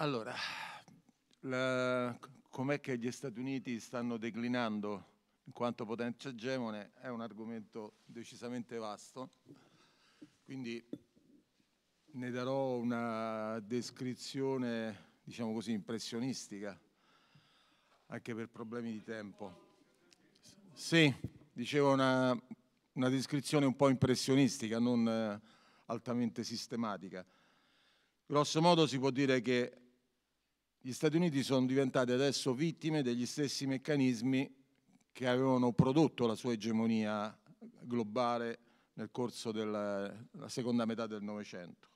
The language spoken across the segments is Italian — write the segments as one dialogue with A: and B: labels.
A: Allora, com'è che gli Stati Uniti stanno declinando in quanto potenza egemone è un argomento decisamente vasto, quindi ne darò una descrizione, diciamo così, impressionistica, anche per problemi di tempo. Sì, dicevo una, una descrizione un po' impressionistica, non eh, altamente sistematica. Grosso modo si può dire che gli Stati Uniti sono diventati adesso vittime degli stessi meccanismi che avevano prodotto la sua egemonia globale nel corso della seconda metà del Novecento.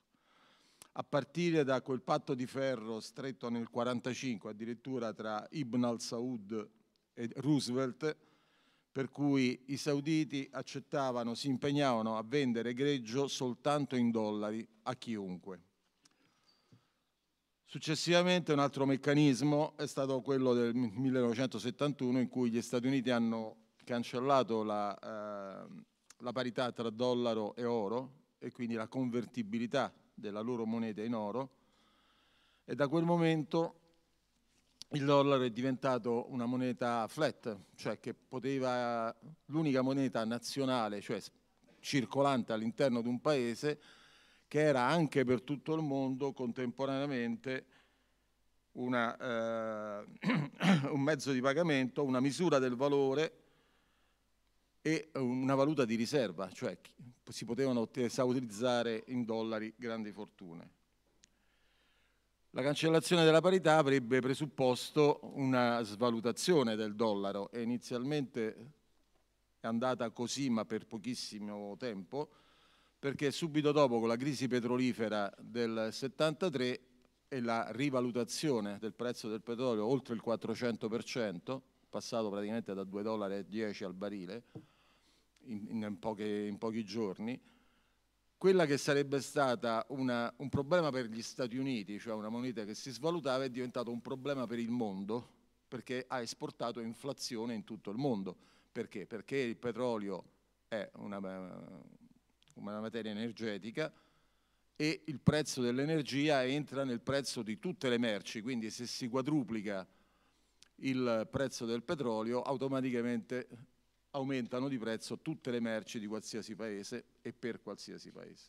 A: A partire da quel patto di ferro stretto nel 1945 addirittura tra Ibn al-Saud e Roosevelt, per cui i sauditi accettavano, si impegnavano a vendere greggio soltanto in dollari a chiunque. Successivamente un altro meccanismo è stato quello del 1971 in cui gli Stati Uniti hanno cancellato la, eh, la parità tra dollaro e oro e quindi la convertibilità della loro moneta in oro e da quel momento il dollaro è diventato una moneta flat, cioè che poteva l'unica moneta nazionale, cioè circolante all'interno di un paese, che era anche per tutto il mondo contemporaneamente una, eh, un mezzo di pagamento, una misura del valore e una valuta di riserva, cioè si potevano esaurizzare in dollari grandi fortune. La cancellazione della parità avrebbe presupposto una svalutazione del dollaro e inizialmente è andata così ma per pochissimo tempo, perché subito dopo con la crisi petrolifera del 73 e la rivalutazione del prezzo del petrolio oltre il 400%, passato praticamente da 2,10 dollari al barile in, in, poche, in, pochi giorni, quella che sarebbe stata una, un problema per gli Stati Uniti, cioè una moneta che si svalutava, è diventato un problema per il mondo, perché ha esportato inflazione in tutto il mondo. Perché? Perché il petrolio è una, come la materia energetica, e il prezzo dell'energia entra nel prezzo di tutte le merci, quindi se si quadruplica il prezzo del petrolio automaticamente aumentano di prezzo tutte le merci di qualsiasi paese e per qualsiasi paese.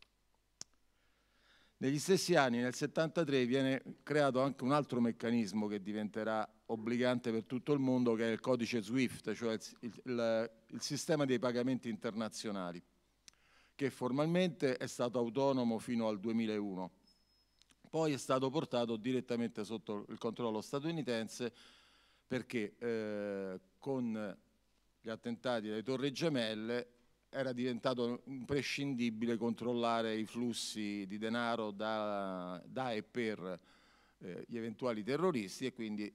A: Negli stessi anni, nel 1973, viene creato anche un altro meccanismo che diventerà obbligante per tutto il mondo, che è il codice SWIFT, cioè il, il, il sistema dei pagamenti internazionali che formalmente è stato autonomo fino al 2001. Poi è stato portato direttamente sotto il controllo statunitense perché eh, con gli attentati alle Torri Gemelle era diventato imprescindibile controllare i flussi di denaro da, da e per eh, gli eventuali terroristi e quindi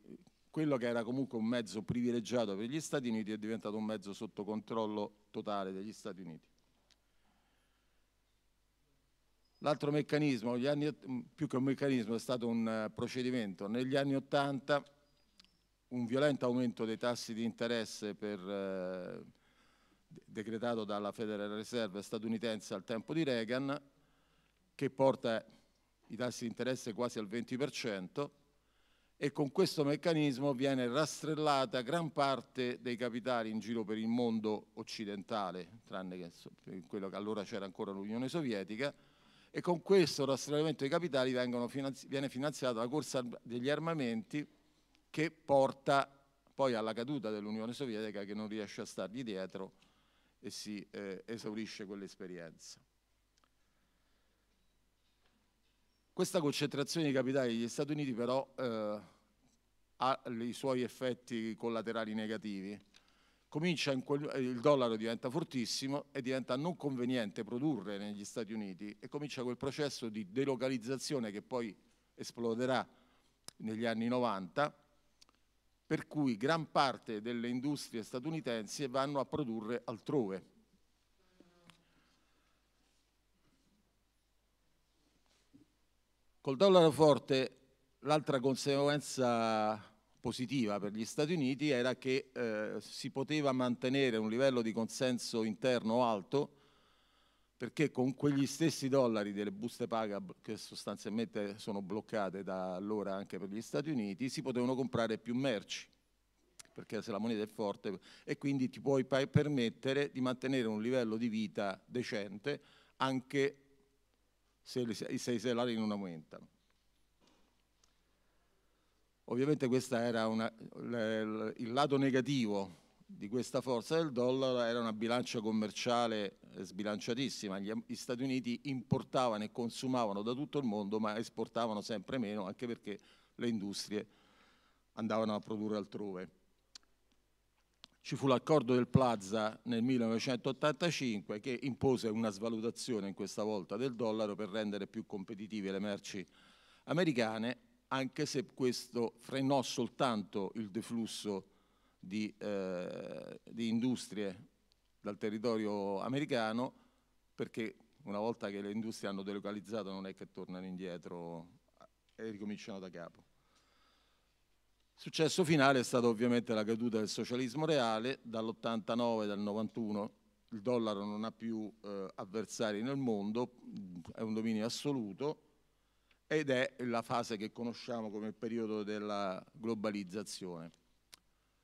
A: quello che era comunque un mezzo privilegiato per gli Stati Uniti è diventato un mezzo sotto controllo totale degli Stati Uniti. L'altro meccanismo, anni, mm, più che un meccanismo, è stato un eh, procedimento. Negli anni Ottanta un violento aumento dei tassi di interesse per, eh, decretato dalla Federal Reserve statunitense al tempo di Reagan, che porta i tassi di interesse quasi al 20%, e con questo meccanismo viene rastrellata gran parte dei capitali in giro per il mondo occidentale, tranne che quello che allora c'era ancora l'Unione Sovietica, e con questo rastrellamento dei capitali finanzi viene finanziata la corsa degli armamenti che porta poi alla caduta dell'Unione Sovietica che non riesce a stargli dietro e si eh, esaurisce quell'esperienza. Questa concentrazione di capitali degli Stati Uniti però eh, ha i suoi effetti collaterali negativi comincia quel, eh, il dollaro diventa fortissimo e diventa non conveniente produrre negli Stati Uniti e comincia quel processo di delocalizzazione che poi esploderà negli anni 90, per cui gran parte delle industrie statunitensi vanno a produrre altrove. Col dollaro forte l'altra conseguenza positiva per gli Stati Uniti era che eh, si poteva mantenere un livello di consenso interno alto perché con quegli stessi dollari delle buste paga che sostanzialmente sono bloccate da allora anche per gli Stati Uniti si potevano comprare più merci perché se la moneta è forte e quindi ti puoi permettere di mantenere un livello di vita decente anche se i salari non aumentano. Ovviamente questo era una, il lato negativo di questa forza del dollaro era una bilancia commerciale sbilanciatissima. Gli, gli Stati Uniti importavano e consumavano da tutto il mondo, ma esportavano sempre meno, anche perché le industrie andavano a produrre altrove. Ci fu l'accordo del Plaza nel 1985 che impose una svalutazione in questa volta del dollaro per rendere più competitive le merci americane anche se questo frenò soltanto il deflusso di, eh, di industrie dal territorio americano, perché una volta che le industrie hanno delocalizzato non è che tornano indietro e ricominciano da capo. successo finale è stata ovviamente la caduta del socialismo reale dall'89 e al 91 il dollaro non ha più eh, avversari nel mondo, è un dominio assoluto ed è la fase che conosciamo come il periodo della globalizzazione.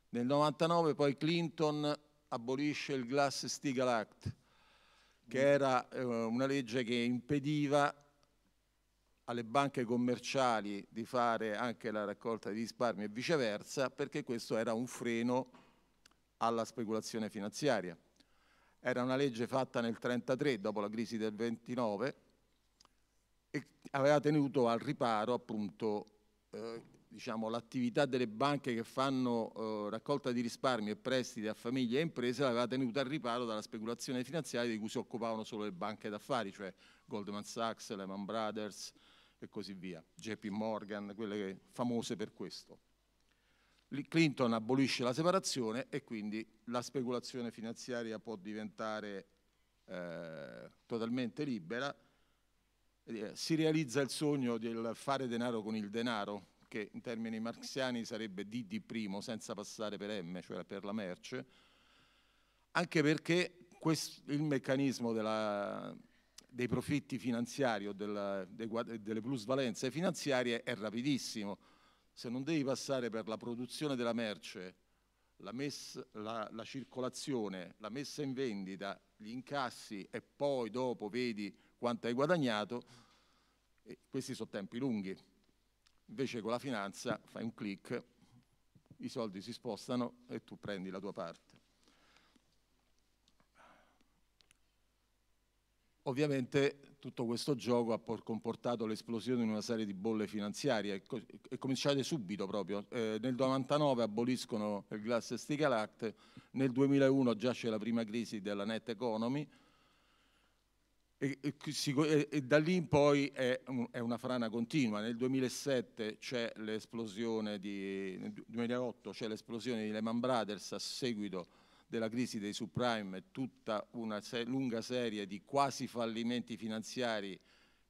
A: Nel 99 poi Clinton abolisce il Glass-Steagall Act, che mm. era eh, una legge che impediva alle banche commerciali di fare anche la raccolta di risparmi e viceversa, perché questo era un freno alla speculazione finanziaria. Era una legge fatta nel 1933, dopo la crisi del 1929, e aveva tenuto al riparo appunto eh, diciamo, l'attività delle banche che fanno eh, raccolta di risparmi e prestiti a famiglie e imprese l'aveva tenuta al riparo dalla speculazione finanziaria di cui si occupavano solo le banche d'affari, cioè Goldman Sachs, Lehman Brothers e così via, JP Morgan, quelle che, famose per questo. Clinton abolisce la separazione e quindi la speculazione finanziaria può diventare eh, totalmente libera eh, si realizza il sogno del fare denaro con il denaro, che in termini marxiani sarebbe D di primo, senza passare per M, cioè per la merce, anche perché questo, il meccanismo della, dei profitti finanziari o della, dei, delle plusvalenze finanziarie è rapidissimo. Se non devi passare per la produzione della merce, la, messa, la, la circolazione, la messa in vendita, gli incassi e poi dopo vedi quanto hai guadagnato, e questi sono tempi lunghi. Invece con la finanza fai un clic, i soldi si spostano e tu prendi la tua parte. Ovviamente tutto questo gioco ha comportato l'esplosione di una serie di bolle finanziarie e cominciate subito proprio. Eh, nel 99 aboliscono il Glass Steagall Act, nel 2001 giace la prima crisi della net economy, e, e, e, e, da lì in poi è, è, una frana continua. Nel 2007 c'è l'esplosione di, nel 2008 c'è l'esplosione di Lehman Brothers a seguito della crisi dei subprime e tutta una se lunga serie di quasi fallimenti finanziari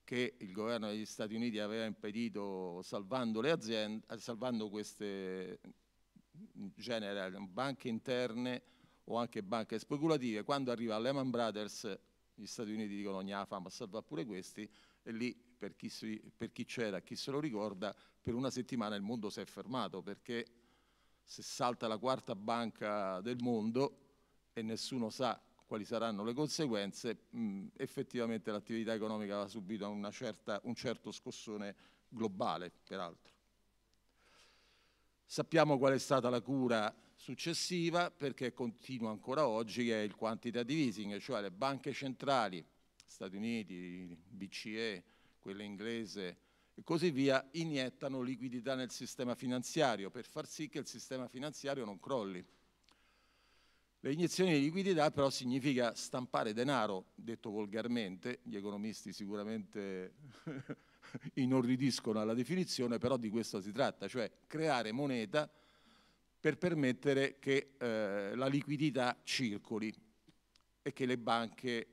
A: che il governo degli Stati Uniti aveva impedito salvando le aziende, eh, salvando queste genere banche interne o anche banche speculative. Quando arriva Lehman Brothers gli Stati Uniti dicono gnafa ma salva pure questi, e lì per chi, c'era, chi se lo ricorda, per una settimana il mondo si è fermato perché se salta la quarta banca del mondo e nessuno sa quali saranno le conseguenze, mh, effettivamente l'attività economica aveva subito certa, un certo scossone globale, peraltro. Sappiamo qual è stata la cura successiva perché continua ancora oggi, che è il quantitative easing, cioè le banche centrali, Stati Uniti, BCE, quella inglese e così via, iniettano liquidità nel sistema finanziario per far sì che il sistema finanziario non crolli. Le iniezioni di liquidità però significa stampare denaro, detto volgarmente, gli economisti sicuramente inorridiscono alla definizione, però di questo si tratta, cioè creare moneta per permettere che eh, la liquidità circoli e che le banche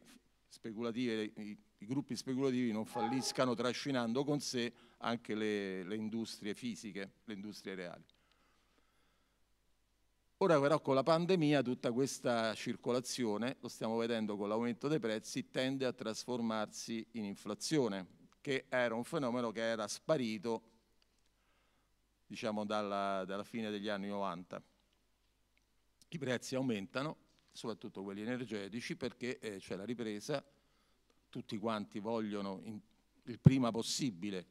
A: speculative, i, i gruppi speculativi non falliscano trascinando con sé anche le, le industrie fisiche, le industrie reali. Ora però con la pandemia tutta questa circolazione, lo stiamo vedendo con l'aumento dei prezzi, tende a trasformarsi in inflazione, che era un fenomeno che era sparito diciamo, dalla, dalla fine degli anni 90. I prezzi aumentano, soprattutto quelli energetici, perché eh, c'è la ripresa, tutti quanti vogliono in, il prima possibile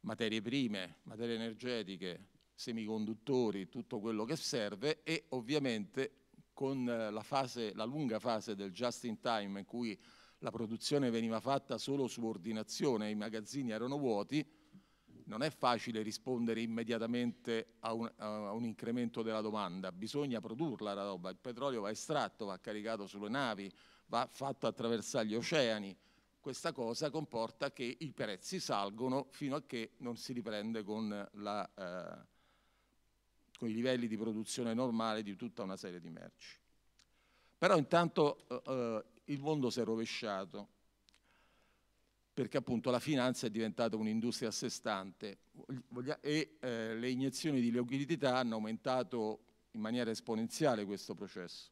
A: materie prime, materie energetiche, semiconduttori, tutto quello che serve e ovviamente con eh, la, fase, la lunga fase del just in time in cui la produzione veniva fatta solo su ordinazione, i magazzini erano vuoti, non è facile rispondere immediatamente a un, a un, incremento della domanda, bisogna produrla la roba, il petrolio va estratto, va caricato sulle navi, va fatto attraversare gli oceani, questa cosa comporta che i prezzi salgono fino a che non si riprende con, la, eh, con i livelli di produzione normale di tutta una serie di merci. Però intanto eh, eh il mondo si è rovesciato, perché appunto la finanza è diventata un'industria a sé stante e eh, le iniezioni di liquidità hanno aumentato in maniera esponenziale questo processo.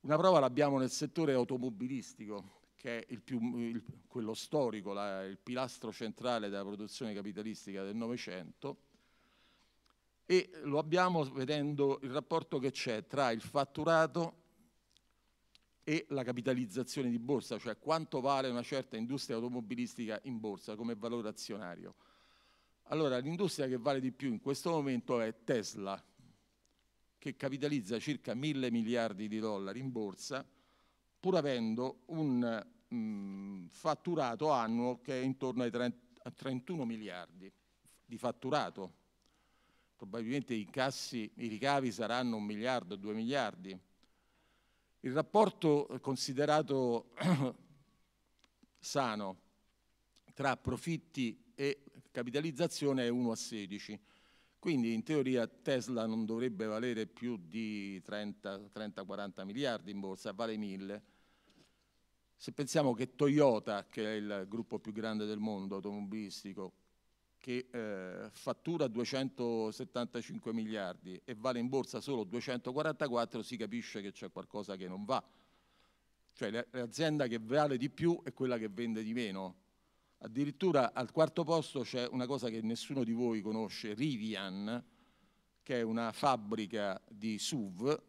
A: Una prova l'abbiamo nel settore automobilistico, che è il più, il, quello storico, la, il pilastro centrale della produzione capitalistica del Novecento, e lo abbiamo vedendo il rapporto che c'è tra il fatturato e la capitalizzazione di borsa, cioè quanto vale una certa industria automobilistica in borsa come valore azionario. Allora, l'industria che vale di più in questo momento è Tesla, che capitalizza circa mille miliardi di dollari in borsa, pur avendo un mh, mm, fatturato annuo che è intorno ai 30, 31 miliardi di fatturato. Probabilmente i, cassi, i ricavi saranno un miliardo, due miliardi, il rapporto considerato sano tra profitti e capitalizzazione è 1 a 16. Quindi in teoria Tesla non dovrebbe valere più di 30-40 miliardi in borsa, vale 1000. Se pensiamo che Toyota, che è il gruppo più grande del mondo automobilistico, che eh, fattura 275 miliardi e vale in borsa solo 244, si capisce che c'è qualcosa che non va. Cioè l'azienda che vale di più è quella che vende di meno. Addirittura al quarto posto c'è una cosa che nessuno di voi conosce, Rivian, che è una fabbrica di SUV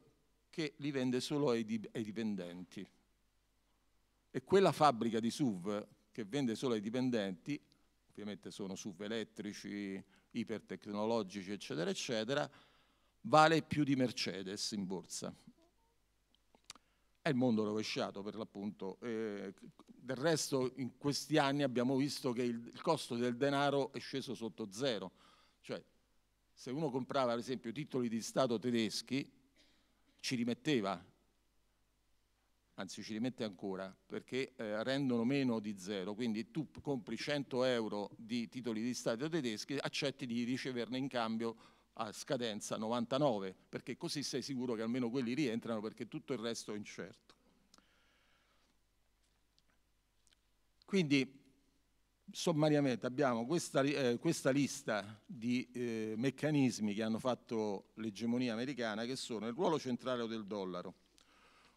A: che li vende solo ai, dip ai dipendenti. E quella fabbrica di SUV che vende solo ai dipendenti ovviamente sono subelettrici, ipertecnologici, eccetera, eccetera, vale più di Mercedes in borsa. È il mondo rovesciato per l'appunto. del resto in questi anni abbiamo visto che il costo del denaro è sceso sotto zero. Cioè, se uno comprava ad esempio titoli di Stato tedeschi, ci rimetteva anzi ci rimette ancora, perché eh, rendono meno di zero, quindi tu compri 100 euro di titoli di Stato tedeschi, accetti di riceverne in cambio a scadenza 99, perché così sei sicuro che almeno quelli rientrano, perché tutto il resto è incerto. Quindi sommariamente abbiamo questa, eh, questa lista di eh, meccanismi che hanno fatto l'egemonia americana, che sono il ruolo centrale del dollaro,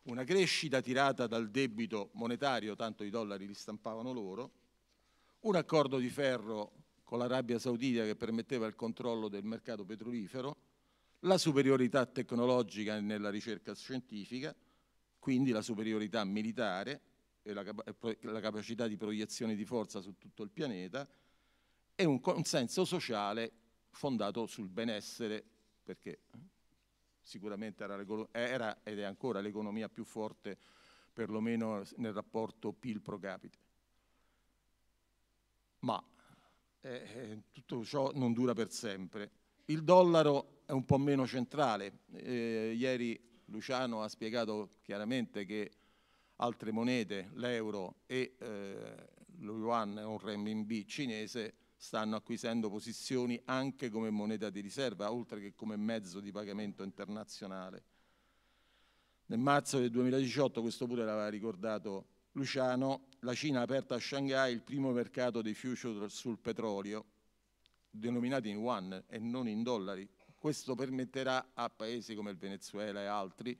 A: una crescita tirata dal debito monetario, tanto i dollari li stampavano loro, un accordo di ferro con l'Arabia Saudita che permetteva il controllo del mercato petrolifero, la superiorità tecnologica nella ricerca scientifica, quindi la superiorità militare e la, la capacità di proiezione di forza su tutto il pianeta e un consenso sociale fondato sul benessere, perché sicuramente era, era ed è ancora l'economia più forte perlomeno nel rapporto PIL pro capite. Ma eh, eh, tutto ciò non dura per sempre. Il dollaro è un po' meno centrale. Eh, ieri Luciano ha spiegato chiaramente che altre monete, l'euro e eh, lo yuan, un renminbi cinese, stanno acquisendo posizioni anche come moneta di riserva, oltre che come mezzo di pagamento internazionale. Nel marzo del 2018, questo pure l'aveva ricordato Luciano, la Cina ha aperto a Shanghai il primo mercato dei future sul petrolio, denominati in yuan e non in dollari. Questo permetterà a paesi come il Venezuela e altri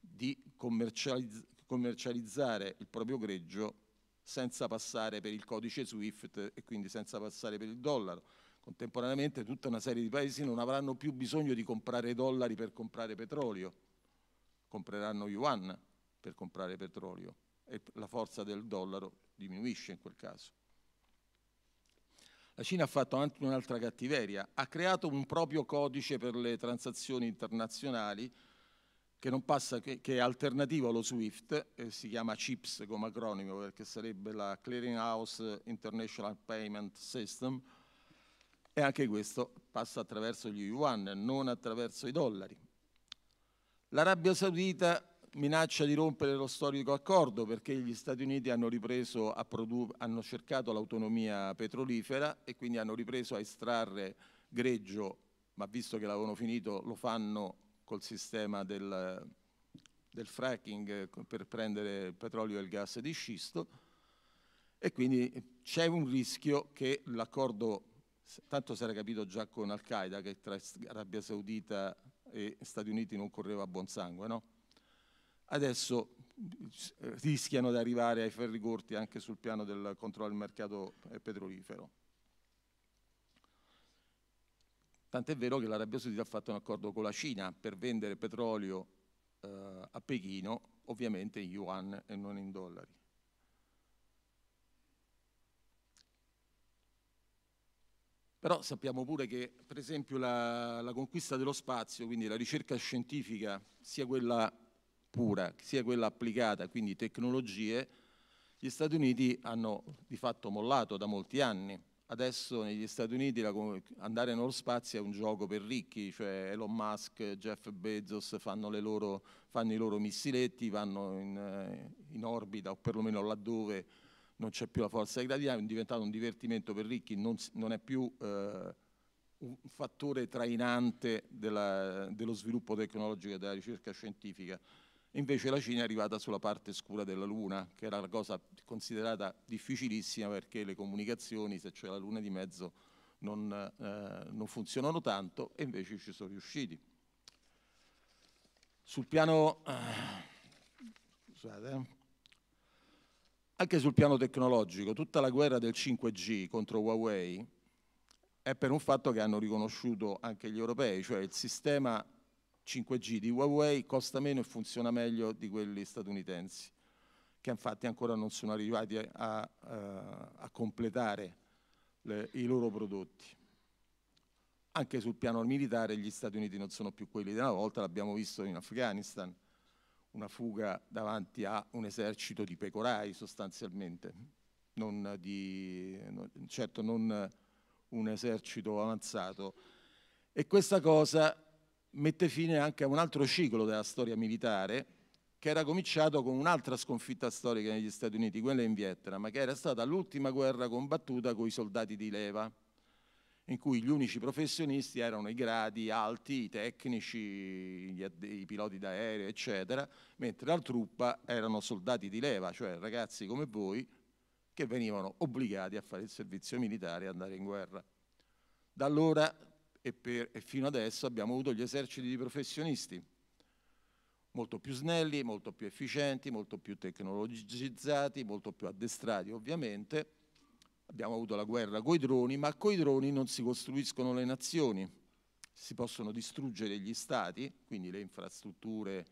A: di commercializzare il proprio greggio senza passare per il codice SWIFT e quindi senza passare per il dollaro. Contemporaneamente tutta una serie di paesi non avranno più bisogno di comprare dollari per comprare petrolio, compreranno yuan per comprare petrolio e la forza del dollaro diminuisce in quel caso. La Cina ha fatto anche un'altra cattiveria, ha creato un proprio codice per le transazioni internazionali, che, passa, che, che è alternativo allo SWIFT, eh, si chiama CHIPS come acronimo perché sarebbe la Clearing House International Payment System, e anche questo passa attraverso gli yuan, non attraverso i dollari. L'Arabia Saudita minaccia di rompere lo storico accordo perché gli Stati Uniti hanno, ripreso a hanno cercato l'autonomia petrolifera e quindi hanno ripreso a estrarre greggio, ma visto che l'avevano finito lo fanno col sistema del, del fracking eh, per prendere petrolio e il gas di scisto e quindi c'è un rischio che l'accordo, tanto si era capito già con Al-Qaeda che tra Arabia Saudita e Stati Uniti non correva a buon sangue, no? adesso rischiano di arrivare ai ferri corti anche sul piano del controllo del mercato eh, petrolifero. Tant'è vero che l'Arabia Saudita ha fatto un accordo con la Cina per vendere petrolio eh, a Pechino, ovviamente in yuan e non in dollari. Però sappiamo pure che, per esempio, la, la, conquista dello spazio, quindi la ricerca scientifica, sia quella pura, sia quella applicata, quindi tecnologie, gli Stati Uniti hanno di fatto mollato da molti anni. Adesso negli Stati Uniti la, andare nello spazio è un gioco per ricchi, cioè Elon Musk, Jeff Bezos fanno, loro, fanno i loro missiletti, vanno in, eh, in, orbita o perlomeno laddove non c'è più la forza gravitazionale, è diventato un divertimento per ricchi, non, non è più eh, un fattore trainante della, dello sviluppo tecnologico e della ricerca scientifica. Invece la Cina è arrivata sulla parte scura della Luna, che era la cosa considerata difficilissima perché le comunicazioni, se c'è la Luna di mezzo, non, eh, non funzionano tanto e invece ci sono riusciti. Sul piano, eh, scusate, eh, anche sul piano tecnologico, tutta la guerra del 5G contro Huawei è per un fatto che hanno riconosciuto anche gli europei, cioè il sistema 5G di Huawei costa meno e funziona meglio di quelli statunitensi, che infatti ancora non sono arrivati a, a, eh, a completare le, i loro prodotti. Anche sul piano militare gli Stati Uniti non sono più quelli di una volta, l'abbiamo visto in Afghanistan, una fuga davanti a un esercito di pecorai sostanzialmente, non di, certo non un esercito avanzato. E questa cosa mette fine anche a un altro ciclo della storia militare che era cominciato con un'altra sconfitta storica negli Stati Uniti, quella in Vietnam, che era stata l'ultima guerra combattuta con i soldati di leva, in cui gli unici professionisti erano i gradi alti, i tecnici, i piloti d'aereo, eccetera, mentre la truppa erano soldati di leva, cioè ragazzi come voi, che venivano obbligati a fare il servizio militare e andare in guerra. Da allora e, per, e fino adesso abbiamo avuto gli eserciti di professionisti, molto più snelli, molto più efficienti, molto più tecnologizzati, molto più addestrati ovviamente. Abbiamo avuto la guerra coi droni, ma coi droni non si costruiscono le nazioni, si possono distruggere gli stati, quindi le infrastrutture,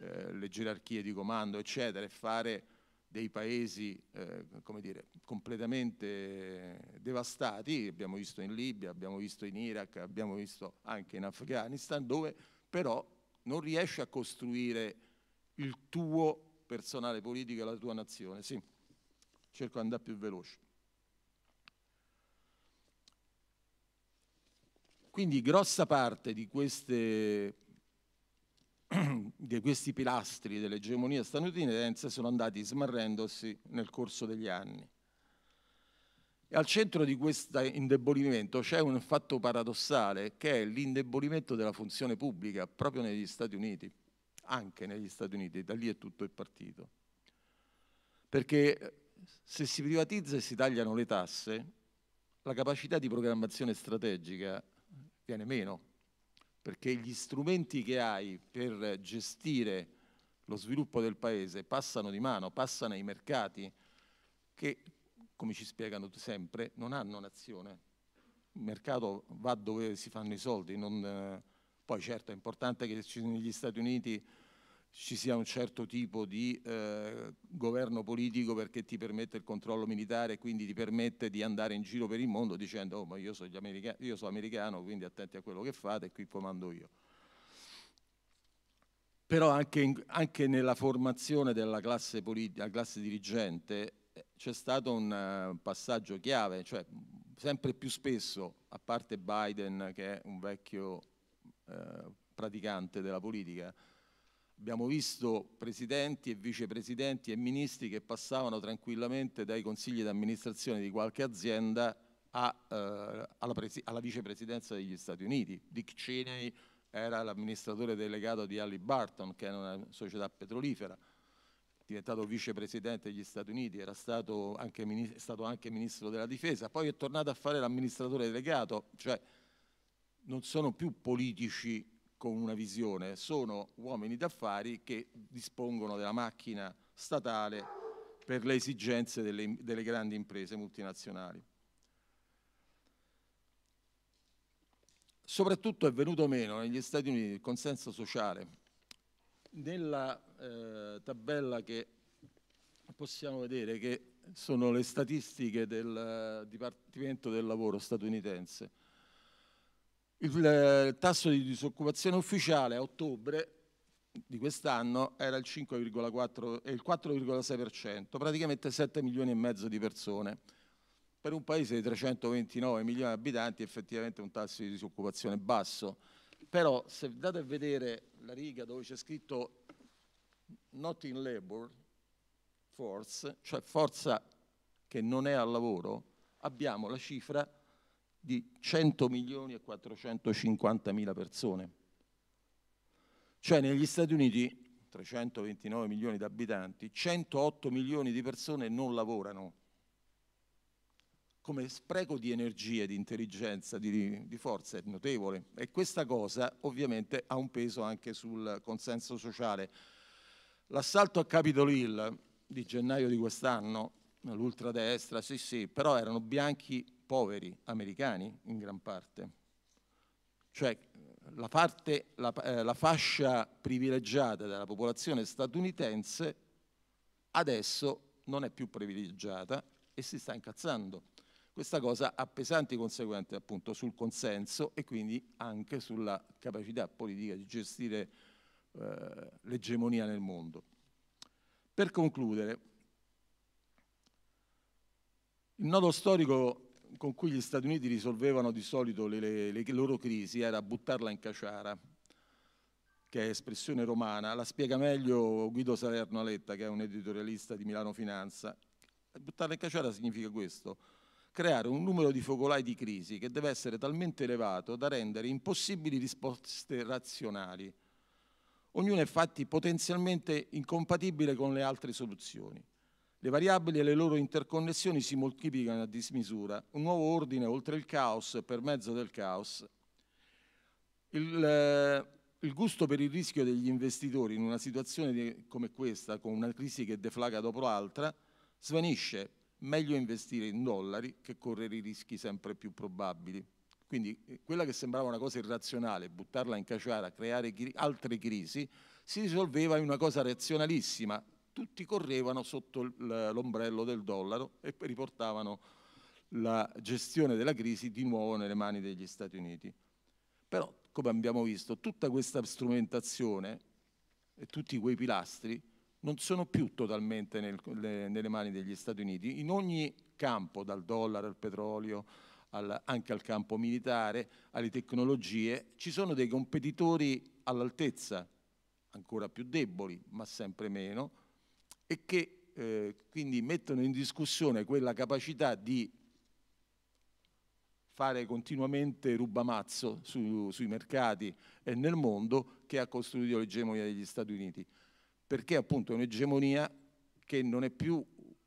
A: eh, le gerarchie di comando, eccetera, e fare dei paesi eh, dire, completamente devastati, abbiamo visto in Libia, abbiamo visto in Iraq, abbiamo visto anche in Afghanistan, dove però non riesci a costruire il tuo personale politico e la tua nazione. Sì, cerco di andare più veloce. Quindi grossa parte di queste di questi pilastri dell'egemonia statunitense sono andati smarrendosi nel corso degli anni. E al centro di questo indebolimento c'è un fatto paradossale che è l'indebolimento della funzione pubblica proprio negli Stati Uniti, anche negli Stati Uniti, da lì è tutto il partito. Perché se si privatizza e si tagliano le tasse, la capacità di programmazione strategica viene meno, perché gli strumenti che hai per gestire lo sviluppo del paese passano di mano, passano ai mercati che, come ci spiegano sempre, non hanno un'azione. Il mercato va dove si fanno i soldi, non, eh, poi certo è importante che negli Stati Uniti ci sia un certo tipo di eh, governo politico perché ti permette il controllo militare e quindi ti permette di andare in giro per il mondo dicendo oh ma io sono, america io sono americano quindi attenti a quello che fate e qui comando io. Però anche, in, anche nella formazione della classe, politica, classe dirigente eh, c'è stato un uh, passaggio chiave, cioè sempre più spesso, a parte Biden che è un vecchio uh, praticante della politica, Abbiamo visto presidenti e vicepresidenti e ministri che passavano tranquillamente dai consigli di amministrazione di qualche azienda a, eh, alla, alla, vicepresidenza degli Stati Uniti. Dick Cheney era l'amministratore delegato di Halliburton, che era una società petrolifera, diventato vicepresidente degli Stati Uniti, era stato anche, è stato anche ministro della difesa, poi è tornato a fare l'amministratore delegato, cioè non sono più politici con una visione, sono uomini d'affari che dispongono della macchina statale per le esigenze delle, delle grandi imprese multinazionali. Soprattutto è venuto meno negli Stati Uniti il consenso sociale. Nella eh, tabella che possiamo vedere, che sono le statistiche del eh, Dipartimento del Lavoro statunitense, il eh, tasso di disoccupazione ufficiale a ottobre di quest'anno era il 5,4 e il 4,6%, praticamente 7 milioni e mezzo di persone. Per un paese di 329 milioni di abitanti effettivamente un tasso di disoccupazione basso, però se andate a vedere la riga dove c'è scritto not in labor force, cioè forza che non è al lavoro, abbiamo la cifra di 100 milioni e 450 mila persone. Cioè negli Stati Uniti, 329 milioni di abitanti, 108 milioni di persone non lavorano come spreco di energia, di intelligenza, di, di, forza è notevole e questa cosa ovviamente ha un peso anche sul consenso sociale. L'assalto a Capitol Hill di gennaio di quest'anno, l'ultradestra, sì sì, però erano bianchi poveri americani in gran parte. Cioè la, parte, la, eh, la fascia privilegiata della popolazione statunitense adesso non è più privilegiata e si sta incazzando. Questa cosa ha pesanti conseguenze appunto sul consenso e quindi anche sulla capacità politica di gestire eh, l'egemonia nel mondo. Per concludere, il nodo storico con cui gli Stati Uniti risolvevano di solito le, le, le loro crisi era buttarla in caciara, che è espressione romana, la spiega meglio Guido Salerno Aletta, che è un editorialista di Milano Finanza. Buttarla in caciara significa questo, creare un numero di focolai di crisi che deve essere talmente elevato da rendere impossibili risposte razionali. Ognuno è fatti potenzialmente incompatibile con le altre soluzioni. Le variabili e le loro interconnessioni si moltiplicano a dismisura. Un nuovo ordine oltre il caos per mezzo del caos. Il, eh, il gusto per il rischio degli investitori in una situazione come questa, con una crisi che deflaga dopo l'altra, svanisce. Meglio investire in dollari che correre i rischi sempre più probabili. Quindi eh, quella che sembrava una cosa irrazionale, buttarla in caciara, creare altre crisi, si risolveva in una cosa razionalissima, tutti correvano sotto l'ombrello del dollaro e riportavano la gestione della crisi di nuovo nelle mani degli Stati Uniti. Però, come abbiamo visto, tutta questa strumentazione e tutti quei pilastri non sono più totalmente nel, le, nelle mani degli Stati Uniti. In ogni campo, dal dollaro al petrolio, al, anche al campo militare, alle tecnologie, ci sono dei competitori all'altezza, ancora più deboli, ma sempre meno, e che eh, quindi mettono in discussione quella capacità di fare continuamente rubamazzo su, sui mercati e nel mondo che ha costruito l'egemonia degli Stati Uniti, perché appunto è un'egemonia che non è più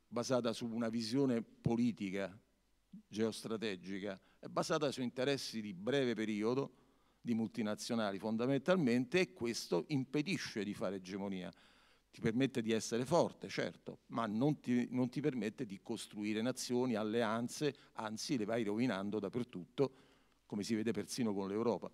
A: basata su una visione politica, geostrategica, è basata su interessi di breve periodo di multinazionali fondamentalmente e questo impedisce di fare egemonia. Ti permette di essere forte, certo, ma non ti, non ti permette di costruire nazioni, alleanze, anzi le vai rovinando dappertutto, come si vede persino con l'Europa.